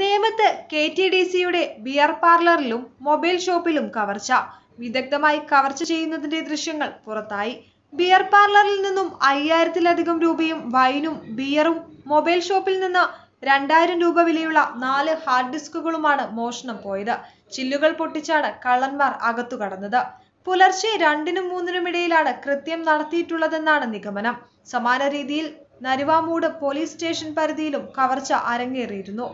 നേമത്ത് K T D സിയുടെ beer പാർലറിലും മൊബൈൽ ഷോപ്പിലും കവർച്ച വിദഗ്ധമായി കവർച്ച ചെയ്യുന്നതിന്റെ ദൃശ്യങ്ങൾ പുറത്തായി ബിയർ പാർലറിൽ നിന്നും അയ്യായിരത്തിലധികം രൂപയും വൈനും ബിയറും മൊബൈൽ ഷോപ്പിൽ നിന്ന് രണ്ടായിരം രൂപ വിലയുള്ള നാല് ഹാർഡ് ഡിസ്കുകളുമാണ് മോഷണം പോയത് ചില്ലുകൾ പൊട്ടിച്ചാണ് കള്ളന്മാർ അകത്തു കടന്നത് പുലർച്ചെ രണ്ടിനും മൂന്നിനും ഇടയിലാണ് കൃത്യം നടത്തിയിട്ടുള്ളതെന്നാണ് നിഗമനം സമാന രീതിയിൽ നരുവാമൂട് പോലീസ് സ്റ്റേഷൻ പരിധിയിലും കവർച്ച അരങ്ങേറിയിരുന്നു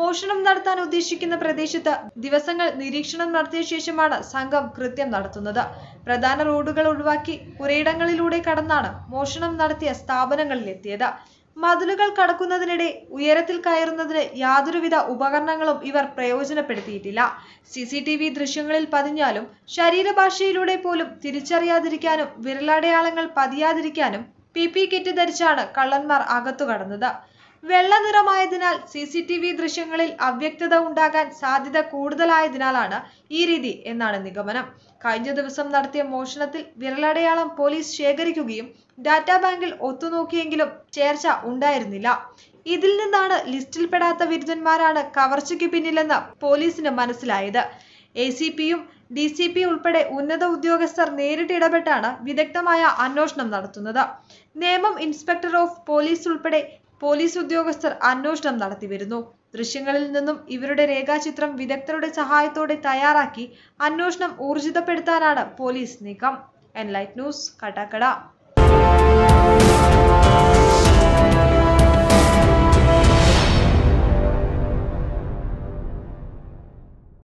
മോഷണം നടത്താൻ ഉദ്ദേശിക്കുന്ന പ്രദേശത്ത് ദിവസങ്ങൾ നിരീക്ഷണം നടത്തിയ ശേഷമാണ് സംഘം കൃത്യം നടത്തുന്നത് പ്രധാന റോഡുകൾ ഒഴിവാക്കി പുരയിടങ്ങളിലൂടെ കടന്നാണ് മോഷണം നടത്തിയ സ്ഥാപനങ്ങളിലെത്തിയത് മതിലുകൾ കടക്കുന്നതിനിടെ ഉയരത്തിൽ കയറുന്നതിന് യാതൊരുവിധ ഉപകരണങ്ങളും ഇവർ പ്രയോജനപ്പെടുത്തിയിട്ടില്ല സി സി ടി വി ദൃശ്യങ്ങളിൽ പതിഞ്ഞാലും ശരീരഭാഷയിലൂടെ പോലും തിരിച്ചറിയാതിരിക്കാനും വിരലടയാളങ്ങൾ പതിയാതിരിക്കാനും പി പി കിറ്റ് ധരിച്ചാണ് കള്ളന്മാർ അകത്തു കടന്നത് വെള്ള നിറമായതിനാൽ സി സി ടി വി ദൃശ്യങ്ങളിൽ അവ്യക്തത ഉണ്ടാകാൻ സാധ്യത കൂടുതലായതിനാലാണ് ഈ രീതി എന്നാണ് നിഗമനം കഴിഞ്ഞ ദിവസം നടത്തിയ മോഷണത്തിൽ വിരലടയാളം പോലീസ് ശേഖരിക്കുകയും ഡാറ്റാ ബാങ്കിൽ ഒത്തുനോക്കിയെങ്കിലും ചേർച്ച ഉണ്ടായിരുന്നില്ല ഇതിൽ നിന്നാണ് ലിസ്റ്റിൽപ്പെടാത്ത വിരുദ്ധന്മാരാണ് കവർച്ചയ്ക്ക് പിന്നിലെന്ന് പോലീസിന് മനസ്സിലായത് എ സി പിയും ഡി സി പി ഉൾപ്പെടെ ഉന്നത ഉദ്യോഗസ്ഥർ നേരിട്ടിടപെട്ടാണ് വിദഗ്ധമായ അന്വേഷണം നടത്തുന്നത് നിയമം ഇൻസ്പെക്ടർ ഓഫ് പോലീസ് ഉൾപ്പെടെ പോലീസ് ഉദ്യോഗസ്ഥർ അന്വേഷണം നടത്തിവരുന്നു ദൃശ്യങ്ങളിൽ നിന്നും ഇവരുടെ രേഖാചിത്രം വിദഗ്ധരുടെ സഹായത്തോടെ തയ്യാറാക്കി അന്വേഷണം ഊർജിതപ്പെടുത്താനാണ് പോലീസ് നീക്കം എൻലൈറ്റ് ന്യൂസ് കട്ടാക്കട